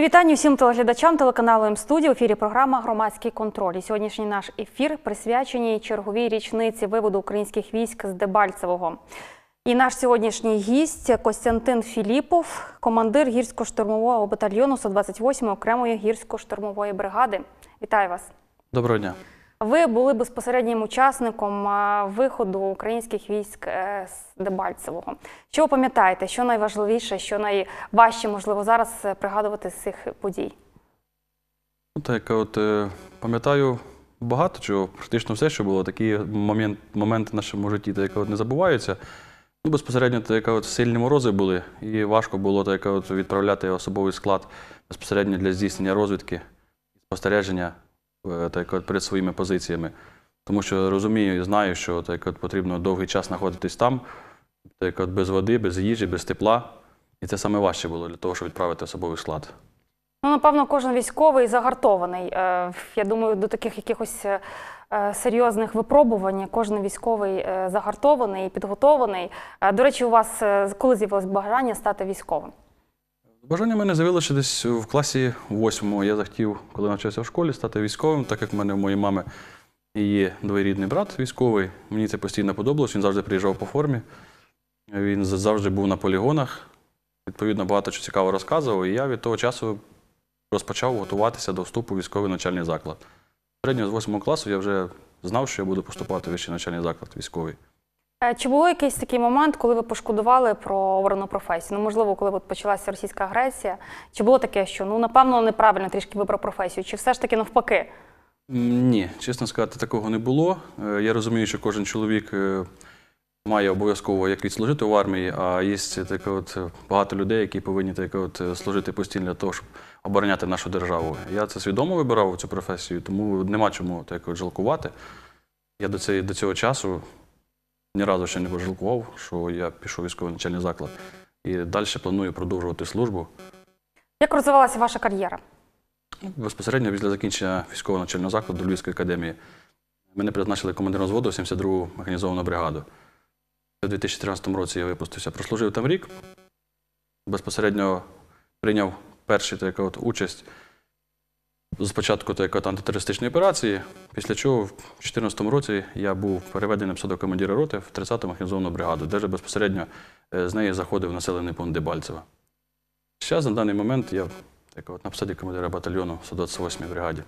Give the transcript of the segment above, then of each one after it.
Мої вітання всім телеглядачам телеканалу М-студії. В ефірі програма Громадський контроль. І Сьогоднішній наш ефір присвячений черговій річниці виводу українських військ з Дебальцевого. І наш сьогоднішній гість Костянтин Філіпов, командир гірсько-штурмового батальйону 128 окремої гірсько-штурмової бригади. Вітаю вас! Доброго дня! Ви були безпосереднім учасником виходу українських військ е, з Дебальцевого. Що ви пам'ятаєте, що найважливіше, що найважче можливо зараз е, пригадувати з цих подій? Ну, так, от е, пам'ятаю багато чого, практично все, що було. Такі момент, моменти в нашому житті, так, от не забуваються. Ну, Безпосередньо так, от сильні морози були, і важко було так, от відправляти особовий склад безпосередньо для здійснення розвідки, спостереження. Е, так от, перед своїми позиціями. Тому що розумію і знаю, що так от, потрібно довгий час знаходитись там, так от, без води, без їжі, без тепла. І це саме важче було для того, щоб відправити особовий склад. Ну, напевно, кожен військовий загартований. Е, я думаю, до таких якихось е, серйозних випробувань кожен військовий загартований, і підготований. До речі, у вас коли з'явилось бажання стати військовим? Бажання в мене з'явилося десь в класі восьмому. Я захотів, коли навчався в школі, стати військовим, так як в мене в моїй мами є двоєрідний брат військовий. Мені це постійно подобалось, він завжди приїжджав по формі. Він завжди був на полігонах, відповідно, багато чого цікаво розказував. І я від того часу розпочав готуватися до вступу в військовий начальний заклад. Середньо з 8 класу я вже знав, що я буду поступати в вищий начальний заклад військовий. Е, чи було якийсь такий момент, коли ви пошкодували про обрану професію? Ну, можливо, коли от почалася російська агресія, чи було таке, що ну напевно неправильно трішки вибрав професію, чи все ж таки навпаки? Ні, чесно сказати, такого не було. Е, я розумію, що кожен чоловік е, має обов'язково як відслужити в армії, а є таке от багато людей, які повинні таке от служити постійно для того, щоб обороняти нашу державу. Я це свідомо вибирав цю професію, тому нема чому так от жалкувати. Я до цього, до цього часу. Ні разу ще не пожалкував, що я пішов військовий начальний заклад. І далі планую продовжувати службу. Як розвивалася ваша кар'єра? Безпосередньо після закінчення військового начального закладу Львівської академії мене призначили командиром зводу 72-го механізовану бригаду. У 2013 році я випустився, прослужив там рік. Безпосередньо прийняв першу так, участь Спочатку початку так, антитерористичної операції, після чого в 2014 році я був переведений до командира роти в 30-ту механізовану бригаду, де вже безпосередньо е, з неї заходив населений пункт Дебальцево. Зараз на даний момент я так, от, на посаді командира батальйону 128 й бригаді.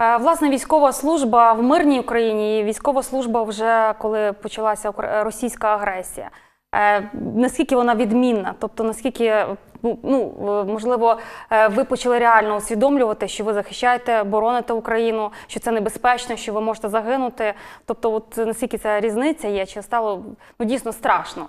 Е, власне, військова служба в мирній Україні, і військова служба вже коли почалася російська агресія. Е, наскільки вона відмінна? Тобто наскільки ну можливо, е, ви почали реально усвідомлювати, що ви захищаєте, бороните Україну, що це небезпечно, що ви можете загинути. Тобто, от наскільки ця різниця є, чи стало ну дійсно страшно?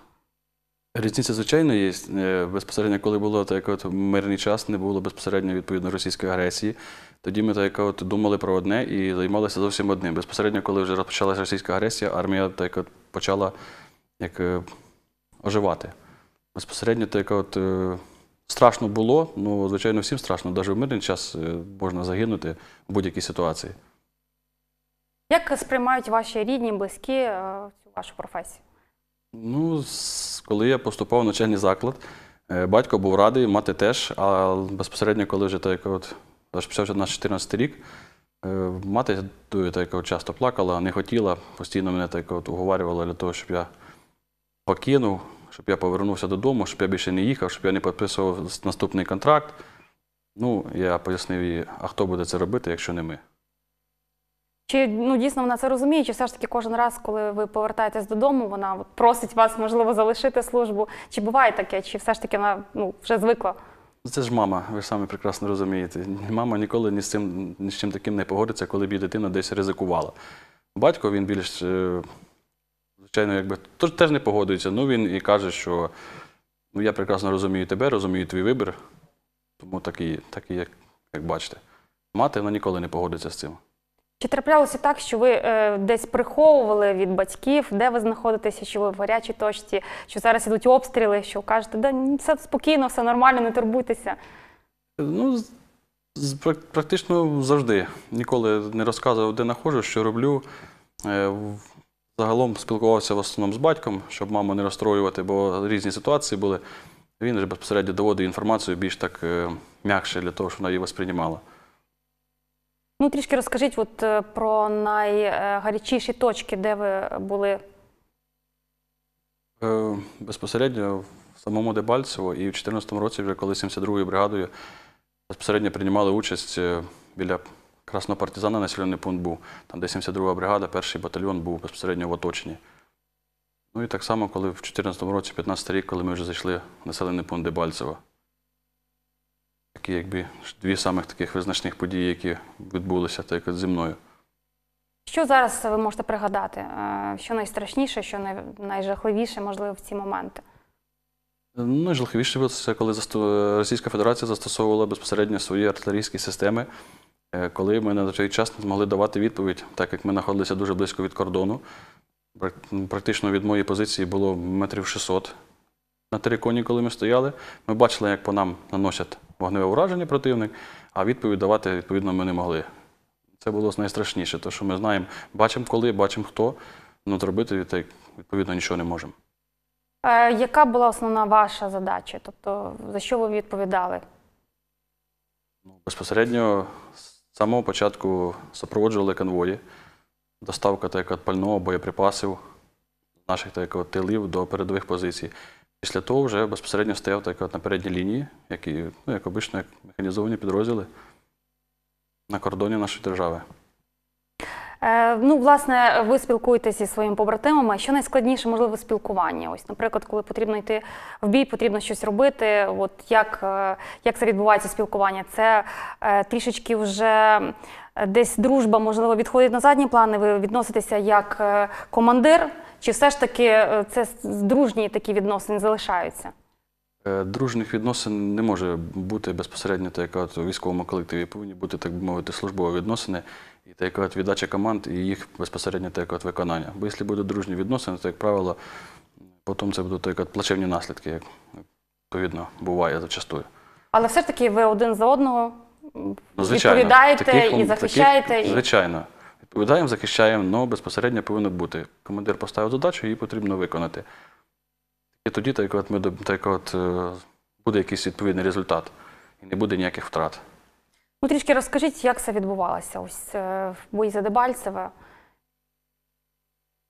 Різниця, звичайно, є. Е, безпосередньо, коли було так от мирний час, не було безпосередньо відповідно російської агресії. Тоді ми так от думали про одне і займалися зовсім одним. Безпосередньо, коли вже розпочалася російська агресія, армія так от почала як е, оживати. Безпосередньо так от. Страшно було, ну, звичайно, всім страшно. Навіть в мирний час е, можна загинути в будь-якій ситуації. Як сприймають ваші рідні, близькі е, цю вашу професію? Ну, коли я поступав в навчальний заклад, е, батько був радий, мати теж. А безпосередньо, коли вже так, от, почався наш 14 рік, мати так, от, часто плакала, не хотіла, постійно мене так от, уговарювала для того, щоб я покинув щоб я повернувся додому, щоб я більше не їхав, щоб я не підписував наступний контракт. Ну, я пояснив їй, а хто буде це робити, якщо не ми. Чи ну дійсно вона це розуміє? Чи все ж таки кожен раз, коли ви повертаєтесь додому, вона просить вас, можливо, залишити службу? Чи буває таке, чи все ж таки вона ну, вже звикла? Ну, це ж мама, ви ж самі прекрасно розумієте. Мама ніколи ні з цим ні з чим таким не погодиться, коли б її дитина десь ризикувала. Батько він більш е, звичайно, якби теж не погодується. Ну він і каже, що ну, я прекрасно розумію тебе, розумію твій вибір, тому такий, такий як, як бачите. Мати вона ніколи не погодиться з цим. Чи траплялося так, що ви е, десь приховували від батьків, де ви знаходитеся, чи ви в гарячій точці, що зараз ідуть обстріли, що кажете, да все спокійно, все нормально, не турбуйтеся? Ну, практично завжди. Ніколи не розказував, де нахожу, що роблю. Е, в... Загалом спілкувався в основному з батьком, щоб маму не розстроювати, бо різні ситуації були. Він вже безпосередньо доводив інформацію більш так е, м'якше для того, щоб вона її восприймала. Ну, трішки розкажіть от, е, про найгарячіші точки, де ви були? Е, безпосередньо в самому Дебальцево і в 2014 році, вже коли 72-ю бригадою безпосередньо приймали участь біля краснопартизани населений пункт був, там, де 72 га бригада, перший батальйон був безпосередньо в оточенні. Ну і так само, коли в 2014 році, 15 рік, коли ми вже зайшли в населений пункт Дебальцево. Такі, якби дві самих таких визначних події, які відбулися, так як зі мною. Що зараз ви можете пригадати? Е, що найстрашніше, що найжахливіше, можливо, в ці моменти? Ну, жахливіше було це, коли Російська Федерація застосовувала безпосередньо свої артилерійські системи Е, коли ми на той час не змогли давати відповідь, так як ми знаходилися дуже близько від кордону. Практично від моєї позиції було метрів 600 на териконі, коли ми стояли. Ми бачили, як по нам наносять вогневе ураження противник, а відповідь давати, відповідно, ми не могли. Це було найстрашніше, тому що ми знаємо, бачимо коли, бачимо хто, але ну, зробити відповідно нічого не можемо. Е, яка була основна ваша задача? Тобто, за що ви відповідали? Ну, безпосередньо самого початку супроводжували конвої, доставка от пального, боєприпасів, наших так, от, тилів до передових позицій. Після того вже безпосередньо стояв так, от, на передній лінії, які, ну, як обично, як механізовані підрозділи на кордоні нашої держави. Е, ну, власне, ви спілкуєтеся зі своїми побратимами. Що найскладніше, можливо, спілкування? Ось, наприклад, коли потрібно йти в бій, потрібно щось робити. От як е, як це відбувається спілкування? Це е, трішечки вже десь дружба, можливо, відходить на задні плани. Ви відноситеся як командир, чи все ж таки це дружні такі відносини залишаються? Е, дружніх відносин не може бути безпосередньо так як у військовому колективі. Повинні бути, так би мовити, службові відносини і та яка віддача команд і їх безпосередньо так яка виконання. Бо якщо будуть дружні відносини, то, як правило, потім це будуть так, плачевні наслідки, як відповідно буває зачастую. Але все ж таки ви один за одного ну, звичайно, відповідаєте таких, і захищаєте. Таких, Звичайно. Відповідаємо, захищаємо, але ну, безпосередньо повинно бути. Командир поставив задачу, її потрібно виконати. І тоді так от ми так от, е, буде якийсь відповідний результат і не буде ніяких втрат. Ну, трішки розкажіть, як це відбувалося? Ось е, в бої за Дебальцеве.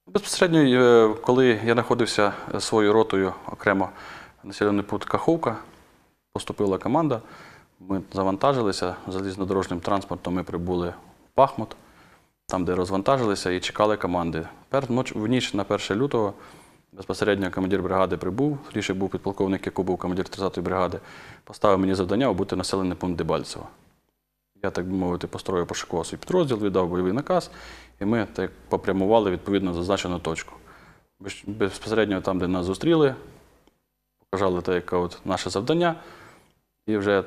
Безпосередньо, е, коли я знаходився своєю ротою окремо населений пункт Каховка, поступила команда. Ми завантажилися залізнодорожним транспортом. Ми прибули в Бахмут, там, де розвантажилися, і чекали команди. Ну, в ніч на 1 лютого. Безпосередньо командир бригади прибув, рішив був підполковник, який був командир 30-ї бригади, поставив мені завдання обути населений пункт Дебальцево. Я, так би мовити, построю пошукував свій підрозділ, віддав бойовий наказ, і ми так попрямували відповідно зазначену точку. Безпосередньо там, де нас зустріли, показали те, яке от наше завдання, і вже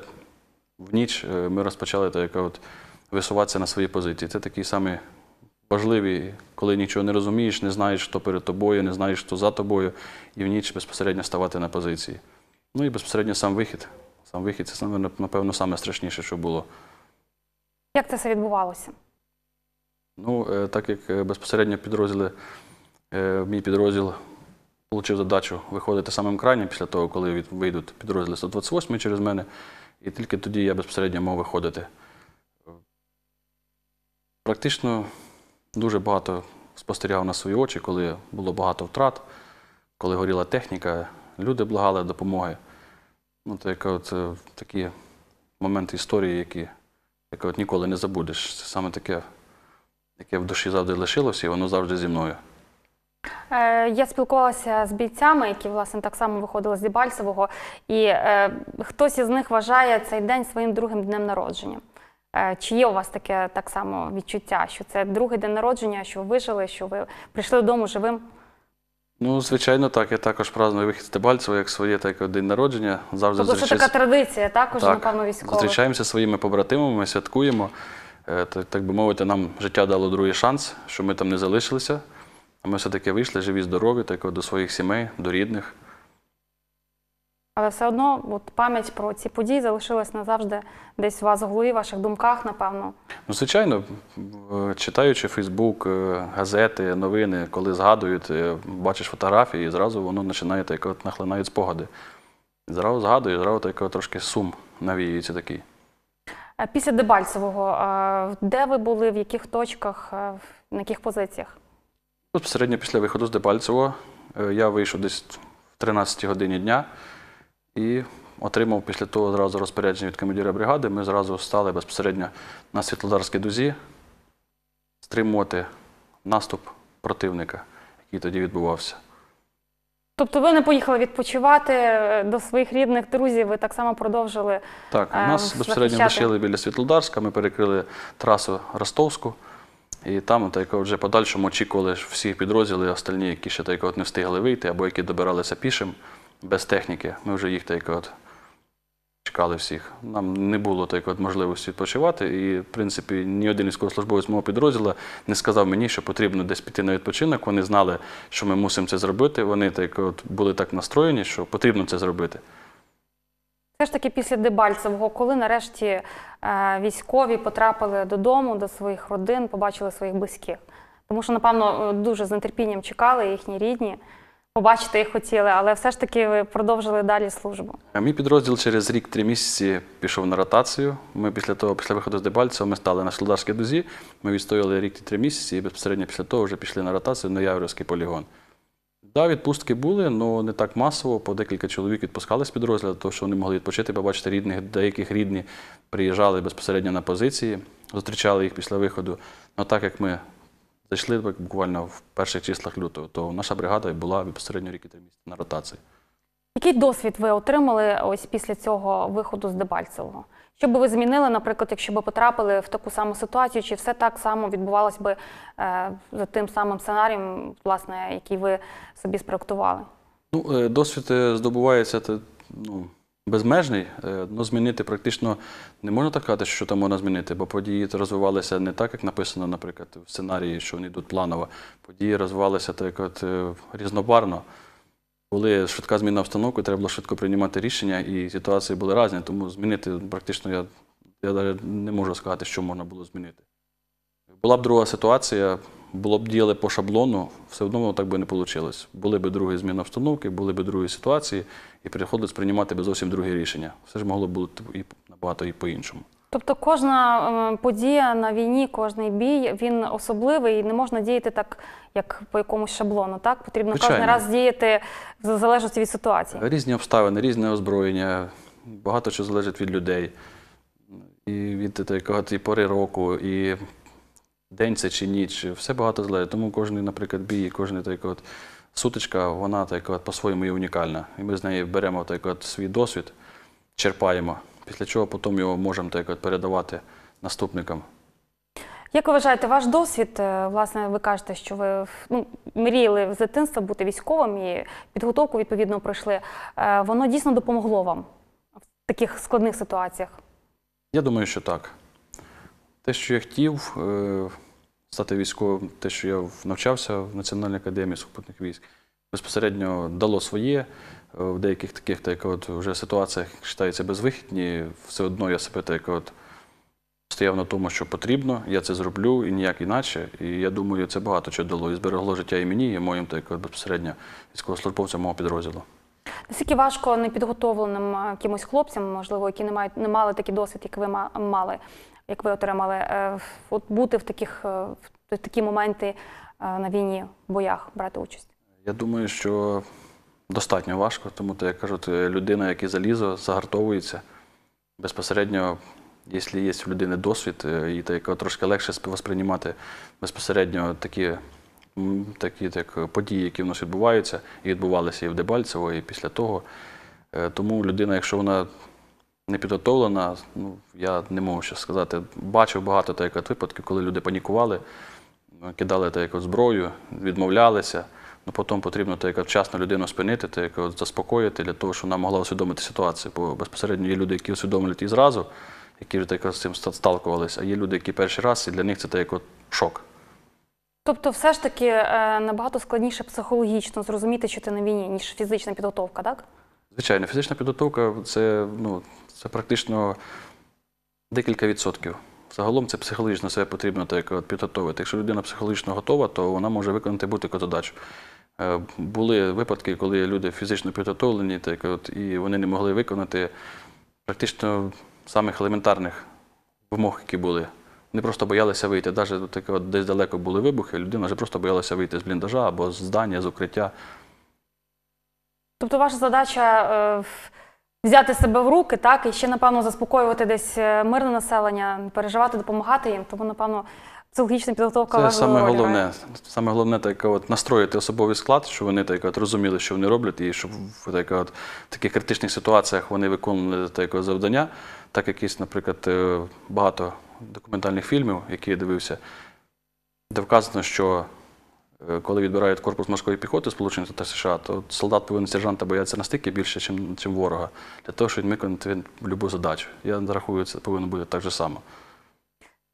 в ніч е, ми розпочали те, яке от висуватися на свої позиції. Це такий самий важливі, коли нічого не розумієш, не знаєш, хто перед тобою, не знаєш, хто за тобою, і в ніч безпосередньо ставати на позиції. Ну і безпосередньо сам вихід. Сам вихід це напевно саме страшніше, що було. Як це все відбувалося? Ну, е, так як е, безпосередньо підрозділи, е, мій підрозділ отримав задачу виходити самим крайнім після того, коли вийдуть підрозділи 128 через мене, і тільки тоді я безпосередньо мав виходити. Практично Дуже багато спостерігав на свої очі, коли було багато втрат, коли горіла техніка, люди благали допомоги. Ну, Це от, е, такі моменти історії, які які от ніколи не забудеш. Це саме таке, яке в душі завжди лишилося, і воно завжди зі мною. Е, я спілкувалася з бійцями, які власне так само виходили з Дебальцевого, і е, хтось із них вважає цей день своїм другим днем народження. Е, чи є у вас таке так само відчуття, що це другий день народження, що ви вижили, що ви прийшли додому живим? Ну, звичайно, так. Я також праздную вихід з як своє, так і день народження. Завжди Тобто зустрічаюсь... це така традиція, також, так, напевно, військових. Зустрічаємося своїми побратимами, святкуємо. Е, так би мовити, нам життя дало другий шанс, що ми там не залишилися. А ми все-таки вийшли, живі, здорові, так до своїх сімей, до рідних. Але все одно от пам'ять про ці події залишилась назавжди десь у вас в голові, в ваших думках, напевно. Ну, звичайно, е, читаючи Фейсбук, е, газети, новини, коли згадують, е, бачиш фотографії, і зразу воно починає так от нахлинають спогади. Зразу згадую, зразу так от трошки сум навіюється такий. Після Дебальцевого, де ви були, в яких точках, на яких позиціях? Безпосередньо після виходу з Дебальцевого я вийшов десь в 13 годині дня і отримав після того одразу розпорядження від командира бригади. Ми зразу стали безпосередньо на Світлодарській дузі стримувати наступ противника, який тоді відбувався. Тобто ви не поїхали відпочивати е, до своїх рідних друзів, ви так само продовжили. Так, е, нас безпосередньо лишили біля Світлодарська, ми перекрили трасу Ростовську, і там так, вже подальшому очікували всі підрозділи, остальні, які ще так, от не встигли вийти або які добиралися пішим без техніки. Ми вже їх так от чекали всіх. Нам не було так от можливості відпочивати. І, в принципі, ні один військовослужбовець мого підрозділу не сказав мені, що потрібно десь піти на відпочинок. Вони знали, що ми мусимо це зробити. Вони так от були так настроєні, що потрібно це зробити. Все ж таки після Дебальцевого, коли нарешті е, військові потрапили додому, до своїх родин, побачили своїх близьких. Тому що, напевно, е, дуже з нетерпінням чекали їхні рідні побачити їх хотіли, але все ж таки ви продовжили далі службу. Мій підрозділ через рік-три місяці пішов на ротацію. Ми після того, після виходу з Дебальцева, ми стали на Солдарській дузі. Ми відстояли рік три місяці, і безпосередньо після того вже пішли на ротацію на Яврівський полігон. Так, відпустки були, але не так масово. По декілька чоловік відпускали з підрозділу, тому що вони могли відпочити, побачити рідних, деяких рідні приїжджали безпосередньо на позиції, зустрічали їх після виходу. Ну так як ми Зайшли буквально в перших числах лютого, то наша бригада була безпосередньо рік і три місяці на ротації. Який досвід ви отримали ось після цього виходу з Дебальцевого? Що би ви змінили, наприклад, якщо би потрапили в таку саму ситуацію, чи все так само відбувалося би е, за тим самим сценарієм, власне, який ви собі спроектували? Ну, е, досвід е, здобувається ну, безмежний, е, ну змінити практично не можна так сказати, що там можна змінити, бо події розвивалися не так, як написано, наприклад, в сценарії, що вони йдуть планово. Події розвивалися так от е, різнобарно. Були швидка зміна обстановки, треба було швидко приймати рішення, і ситуації були різні, тому змінити практично я я не можу сказати, що можна було змінити. Була б друга ситуація було б діяли по шаблону, все одно так би не вийшло. Були б другі зміни обстановки, були б другі ситуації, і приходилось приймати б зовсім друге рішення. Все ж могло б бути типу, і набагато і по-іншому. Тобто кожна е, подія на війні, кожний бій він особливий і не можна діяти так, як по якомусь шаблону. Так потрібно Звичайно. кожен раз діяти в залежності від ситуації. Різні обставини, різне озброєння, багато чого залежить від людей і від якого і пори року, і день це чи ніч, все багато зле. Тому кожен, наприклад, бій, кожен так от сутичка, вона так от по-своєму і унікальна. І ми з неї беремо так от свій досвід, черпаємо, після чого потім його можемо так от передавати наступникам. Як ви вважаєте, ваш досвід? Е, власне, ви кажете, що ви ну, мріяли з дитинства бути військовим і підготовку відповідно пройшли. Е, воно дійсно допомогло вам в таких складних ситуаціях? Я думаю, що так. Те, що я хотів е, стати військовим, те, що я навчався в Національній академії супутних військ, безпосередньо дало своє. Е, в деяких таких так, от, вже ситуаціях вважаються безвихідні, все одно я себе так, от, стояв на тому, що потрібно, я це зроблю і ніяк інакше. І я думаю, це багато чого дало. І зберегло життя і мені, і моїм так, от, безпосередньо військовослужбовцям мого підрозділу. Наскільки важко непідготовленим е, якимось хлопцям, можливо, які не мають не мали такий досвід, як ви мали, як ви отримали, е, от бути в таких е, в такі моменти е, на війні, в боях брати участь? Я думаю, що достатньо важко, тому що, як кажуть, людина, як і залізо, загартовується безпосередньо. Якщо є у людини досвід, і так трошки легше сприймати безпосередньо такі такі так, події, які в нас відбуваються, і відбувалися і в Дебальцево, і після того. Тому людина, якщо вона не підготовлена. Ну, я не можу ще сказати. Бачив багато так, випадків, коли люди панікували, кидали так, зброю, відмовлялися. Ну, Потім потрібно так, от, вчасно людину спинити, так, от, заспокоїти, для того, щоб вона могла усвідомити ситуацію. Бо безпосередньо є люди, які усвідомлюють і зразу, які вже так, з цим сталкувалися, а є люди, які перший раз, і для них це так шок. Тобто, все ж таки е, набагато складніше психологічно зрозуміти, що ти на війні, ніж фізична підготовка, так? Звичайно, фізична підготовка це ну, це практично декілька відсотків. Загалом це психологічно себе потрібно так підготовити. Якщо людина психологічно готова, то вона може виконати будь-яку задачу. Е, були випадки, коли люди фізично підготовлені, так от, і вони не могли виконати практично самих елементарних вимог, які були. Вони просто боялися вийти. Навіть так от, десь далеко були вибухи, людина вже просто боялася вийти з бліндажа або з здання, з укриття. Тобто ваша задача. Е взяти себе в руки, так і ще напевно заспокоювати десь е, мирне населення, переживати, допомагати їм. Тому напевно психологічна підготовка Це саме головне. Саме головне так, от настроїти особовий склад, щоб вони так от розуміли, що вони роблять, і щоб так, от, в таких критичних ситуаціях вони виконували так, от, завдання. Так якісь, наприклад, е, багато документальних фільмів, які я дивився, де вказано, що Е, коли відбирають корпус морської піхоти Сполучених Штатів США, то солдат повинен сержанта боятися настільки більше, ніж ворога, для того, щоб виконати будь-яку задачу. Я рахую, це повинно бути так же само.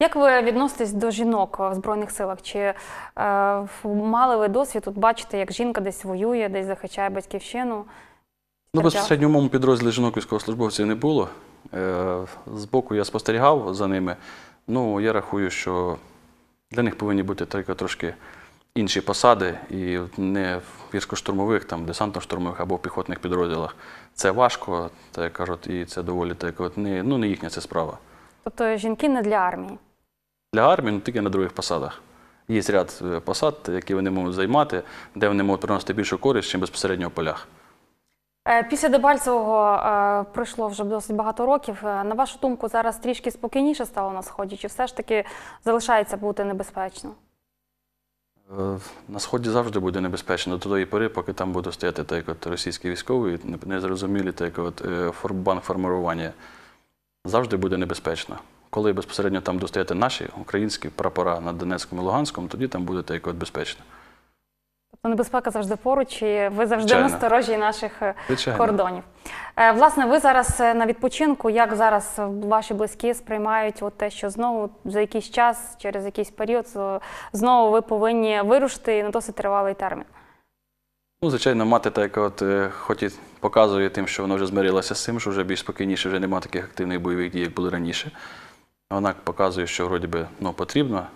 Як ви відноситесь до жінок в Збройних силах? Чи е, мали ви досвід тут бачити, як жінка десь воює, десь захищає батьківщину? Ну, безпосередньо в моєму підрозділі жінок військовослужбовців не було. Е, збоку я спостерігав за ними. Ну, я рахую, що для них повинні бути тільки трошки інші посади, і не в гірсько-штурмових, там десантно-штурмових або в піхотних підрозділах. Це важко, так кажуть, і це доволі так, от не ну не їхня це справа. Тобто жінки не для армії? Для армії, ну тільки на других посадах. Є ряд е, посад, які вони можуть займати, де вони можуть приносити більшу користь, ніж безпосередньо в полях. Е, після Дебальцевого е, пройшло вже досить багато років. На вашу думку, зараз трішки спокійніше стало на сході? Чи все ж таки залишається бути небезпечно? Е, на сході завжди буде небезпечно до тої пори, поки там буде стояти так, от, російські військові, незрозумілі так, от, е, банк формування. Завжди буде небезпечно. Коли безпосередньо там достояти наші українські прапора на Донецькому і Луганському, тоді там буде так от, безпечно. Тобто небезпека завжди поруч, і ви завжди Звичайно. насторожі наших е, Звичайно. кордонів. Е, власне, ви зараз е, на відпочинку. Як зараз ваші близькі сприймають от те, що знову за якийсь час, через якийсь період, знову ви повинні вирушити на досить тривалий термін? Ну, Звичайно, мати так, от хоч і показує тим, що вона вже змирилася з цим, що вже більш спокійніше, вже немає таких активних бойових дій, як були раніше. Вона показує, що вроді би ну, потрібно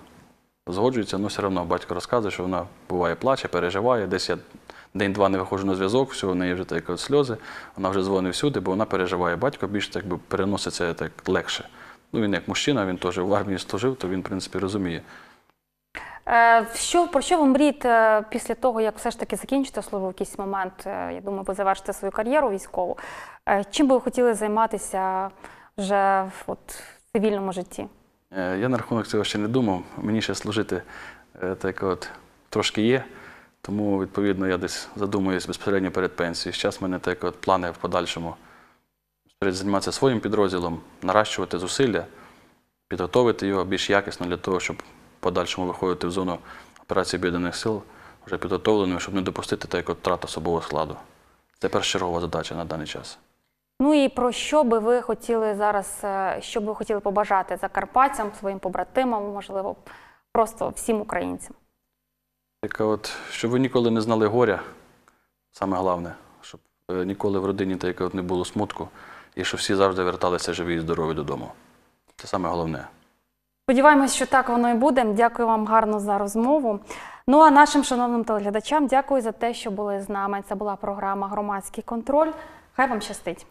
згоджується, але все одно батько розказує, що вона буває плаче, переживає. Десь я день-два не виходжу на зв'язок, все, в неї вже так сльози, вона вже дзвонить всюди, бо вона переживає. Батько більше так би переноситься так легше. Ну, Він як мужчина, він теж в армії служив, то він, в принципі, розуміє. Е, що про що ви мрієте е, після того, як все ж таки закінчите службу в якийсь момент? Е, я думаю, ви завершите свою кар'єру військову. Чим би ви хотіли займатися вже от в цивільному житті? Е, я на рахунок цього ще не думав. Мені ще служити е, так от трошки є, тому відповідно я десь задумуюсь безпосередньо перед пенсією. Зараз в мене так от плани в подальшому займатися своїм підрозділом, наращувати зусилля, підготовити його більш якісно для того, щоб в подальшому виходити в зону операції об'єднаних сил вже підготовленими, щоб не допустити так от втрат особового складу. Це першочергова задача на даний час. Ну і про що би ви хотіли зараз, е, що би ви хотіли побажати закарпатцям, своїм побратимам, можливо, просто всім українцям? Яка от, щоб ви ніколи не знали горя, саме головне, щоб е, ніколи в родині та от не було смутку, і щоб всі завжди верталися живі і здорові додому. Це саме головне. Сподіваємось, що так воно і буде. Дякую вам гарно за розмову. Ну а нашим шановним телеглядачам дякую за те, що були з нами. Це була програма Громадський контроль. Хай вам щастить.